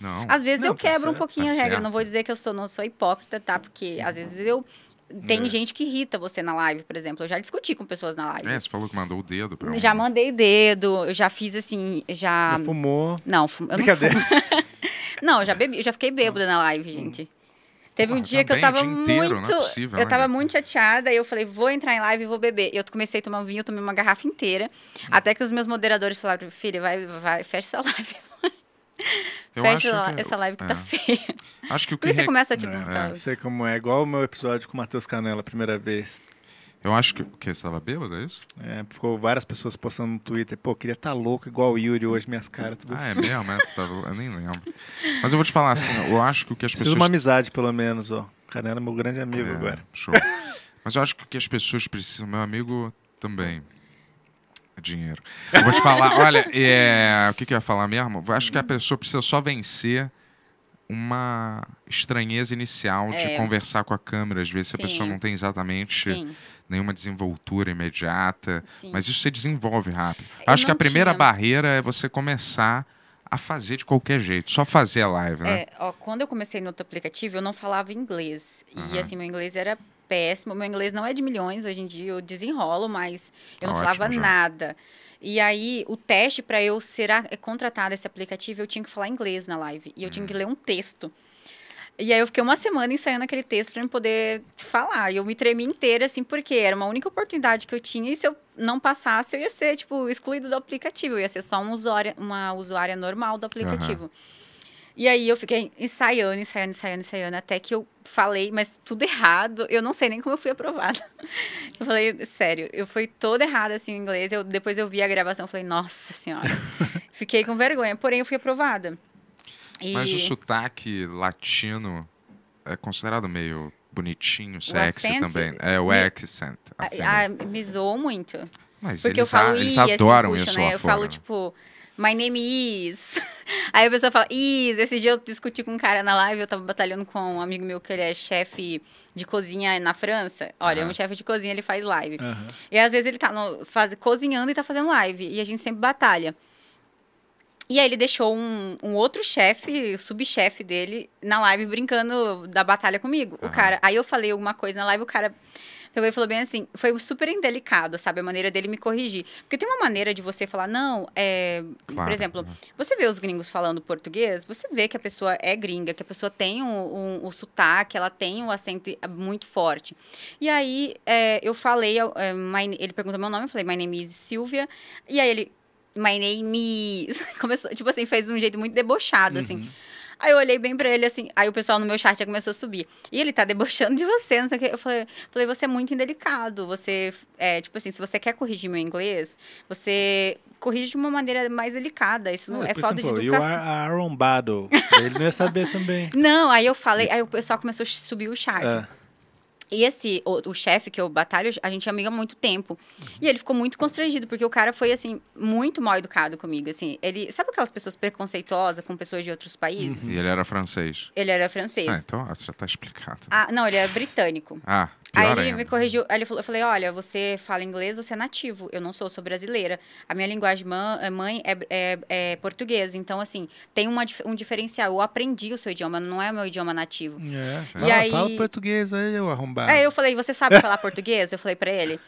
Não. Às vezes não, eu tá quebro tá um pouquinho tá a regra. Certo. Não vou dizer que eu sou, não sou hipócrita, tá? Porque às vezes eu tem é. gente que irrita você na live, por exemplo. Eu já discuti com pessoas na live. É, você falou que mandou o dedo pra um... Já mandei dedo, eu já fiz assim, já. Não fumou? Não, fum... eu não fumo. não, eu já bebi, eu já fiquei bêbada na live, hum. gente. Teve um ah, dia que eu tava inteiro, é muito. É possível, eu né? tava muito chateada e eu falei, vou entrar em live e vou beber. eu comecei a tomar um vinho, eu tomei uma garrafa inteira. Hum. Até que os meus moderadores falaram, filha, vai, vai, fecha essa live. Eu Fecha acho que, essa live que tá é. tá feia. Acho que o que. Por que você começa a te É, é. Sei é como é, igual o meu episódio com o Matheus Canela, a primeira vez. Eu acho que. O que? Você estava bêbado, é isso? É, ficou várias pessoas postando no Twitter. Pô, queria estar tá louco igual o Yuri hoje, minhas caras, tudo ah, é assim. Ah, é mesmo? É, você tá, eu nem lembro. Mas eu vou te falar assim, eu acho que o que as pessoas. pessoas. uma amizade, pelo menos, ó. O Canela é meu grande amigo é, agora. Show. Mas eu acho que o que as pessoas precisam, meu amigo também dinheiro. Eu vou te falar, olha, é, o que, que eu ia falar mesmo? Eu acho que a pessoa precisa só vencer uma estranheza inicial de é. conversar com a câmera. Às vezes Sim. a pessoa não tem exatamente Sim. nenhuma desenvoltura imediata, Sim. mas isso você desenvolve rápido. Eu acho que a primeira tinha... barreira é você começar a fazer de qualquer jeito, só fazer a live, né? É, ó, quando eu comecei no outro aplicativo, eu não falava inglês. Uhum. E assim, meu inglês era péssimo. Meu inglês não é de milhões, hoje em dia eu desenrolo, mas eu não Ótimo, falava já. nada. E aí, o teste para eu ser a, é contratada esse aplicativo, eu tinha que falar inglês na live. E eu hum. tinha que hum. ler um texto. E aí eu fiquei uma semana ensaiando aquele texto para poder falar. E eu me tremi inteira, assim, porque era uma única oportunidade que eu tinha. E se eu não passasse, eu ia ser, tipo, excluído do aplicativo. Eu ia ser só um usuário, uma usuária normal do aplicativo. Uhum. E aí eu fiquei ensaiando, ensaiando, ensaiando, ensaiando, até que eu falei, mas tudo errado. Eu não sei nem como eu fui aprovada. Eu falei, sério, eu fui toda errada assim em inglês. Eu, depois eu vi a gravação falei, nossa senhora. fiquei com vergonha, porém eu fui aprovada. E... Mas o sotaque latino é considerado meio bonitinho, sexy accent, também. É o me... accent. Ah, assim. A, ah, a, me zoou muito. Mas porque eles, eu falo, a, eles adoram assim, puxa, isso né? lá Eu fora. falo, tipo, my name is. Aí a pessoa fala, Is, esse dia eu discuti com um cara na live, eu tava batalhando com um amigo meu que ele é chefe de cozinha na França. Olha, é um chefe de cozinha, ele faz live. Uhum. E às vezes ele tá no, faz, cozinhando e tá fazendo live. E a gente sempre batalha. E aí ele deixou um, um outro chefe, subchefe dele, na live brincando da batalha comigo. Uhum. O cara, aí eu falei alguma coisa na live, o cara então ele falou bem assim, foi super indelicado, sabe? A maneira dele me corrigir. Porque tem uma maneira de você falar, não, é. Claro, por exemplo, você vê os gringos falando português, você vê que a pessoa é gringa, que a pessoa tem o um, um, um sotaque, ela tem um acento muito forte. E aí é, eu falei, é, my, ele perguntou meu nome, eu falei, my name is Silvia. E aí ele, my name is. Começou, tipo assim, fez um jeito muito debochado, assim. uhum. assim. Aí eu olhei bem pra ele assim. Aí o pessoal no meu chat já começou a subir. E ele tá debochando de você, não sei o quê. Eu falei, falei você é muito indelicado. Você, é, tipo assim, se você quer corrigir meu inglês, você corrige de uma maneira mais delicada. Isso não, é falta exemplo, de educação. Eu arrombado. ele não ia saber também. Não, aí eu falei, aí o pessoal começou a subir o chat. É. E esse, o, o chefe que eu batalho, a gente é amigo há muito tempo. Uhum. E ele ficou muito constrangido, porque o cara foi, assim, muito mal educado comigo, assim. Ele, sabe aquelas pessoas preconceituosas com pessoas de outros países? Uhum. E ele era francês. Ele era francês. Ah, então ah, já tá explicado. Ah, não, ele é britânico. ah, Aí ainda. ele me corrigiu, aí ele falou, eu falei, olha, você fala inglês, você é nativo, eu não sou, sou brasileira. A minha linguagem eh, mãe é, é, é então, assim, tem uma, um diferencial. Eu aprendi o seu idioma, não é o meu idioma nativo. É. E ah, aí... fala português aí, eu arrombar é, eu falei, você sabe falar português? Eu falei para ele.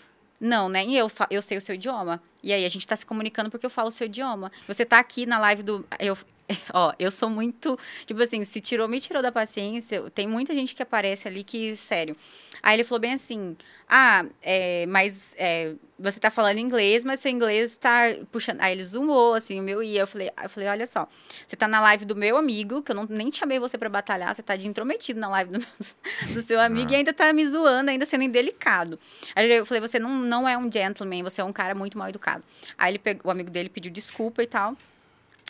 Não, né? E eu, eu sei o seu idioma. E aí a gente está se comunicando porque eu falo o seu idioma. Você está aqui na live do. Eu, ó, eu sou muito. Tipo assim, se tirou, me tirou da paciência. Tem muita gente que aparece ali que, sério. Aí ele falou bem assim: ah, é, mas é, você tá falando inglês, mas seu inglês tá puxando. Aí ele zoomou, assim, o meu e Eu falei, eu falei: olha só, você tá na live do meu amigo, que eu não, nem chamei você para batalhar, você tá de intrometido na live do, do seu amigo ah. e ainda tá me zoando, ainda sendo indelicado. Aí eu falei: você não, não é um gentleman, você é um cara muito mal educado. Aí ele pegou, o amigo dele pediu desculpa e tal.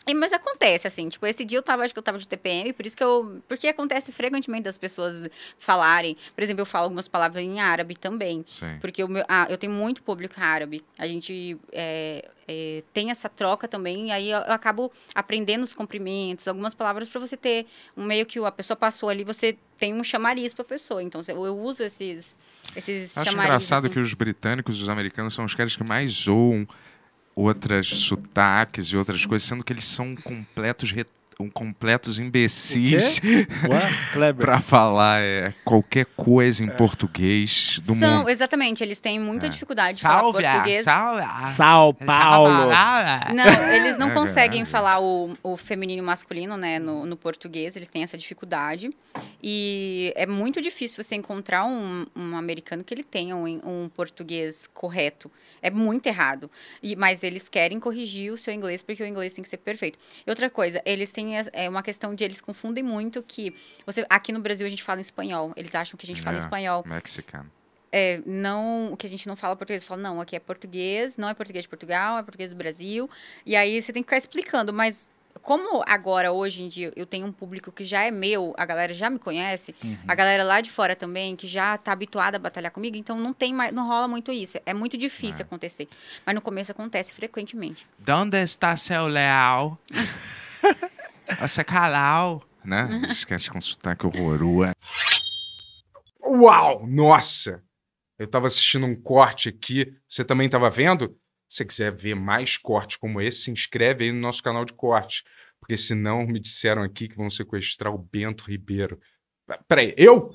E, mas acontece, assim, tipo, esse dia eu tava, acho que eu tava de TPM, por isso que eu. Porque acontece frequentemente das pessoas falarem. Por exemplo, eu falo algumas palavras em árabe também. Sim. Porque eu, ah, eu tenho muito público árabe. A gente é, é, tem essa troca também, e aí eu, eu acabo aprendendo os cumprimentos, algumas palavras para você ter um meio que a pessoa passou ali, você tem um chamariz para a pessoa. Então, eu uso esses, esses Acho chamariz, engraçado assim. que os britânicos, os americanos, são os caras que mais zoam outras sotaques e outras coisas, sendo que eles são completos retardos um completos imbecis para falar é, qualquer coisa em é. português do São, mundo. Exatamente, eles têm muita é. dificuldade de Salve, falar português. São ah, Paulo. Ah, é. Não, eles não é conseguem falar o, o feminino e o masculino né, no, no, português, eles têm essa dificuldade. E é muito difícil você encontrar um, um americano que ele tenha um, um, português correto. É muito errado. E, mas eles querem corrigir o seu inglês, porque o inglês tem que ser perfeito. E outra coisa, eles têm tem é uma questão de eles confundem muito que você aqui no Brasil a gente fala em espanhol, eles acham que a gente yeah, fala em espanhol. Mexicano. É, não, que a gente não fala português, fala não, aqui é português, não é português de Portugal, é português do Brasil. E aí você tem que ficar explicando, mas como agora, hoje em dia, eu tenho um público que já é meu, a galera já me conhece, uhum. a galera lá de fora também, que já tá habituada a batalhar comigo, então não tem mais, não rola muito isso. É muito difícil é. acontecer. Mas no começo acontece frequentemente. Onde está seu leal? Nossa, calau, né? Esquece uhum. com é sotaque horrorua. É. Uau! Nossa! Eu tava assistindo um corte aqui. Você também tava vendo? Se você quiser ver mais cortes como esse, se inscreve aí no nosso canal de cortes. Porque senão me disseram aqui que vão sequestrar o Bento Ribeiro. Peraí, eu?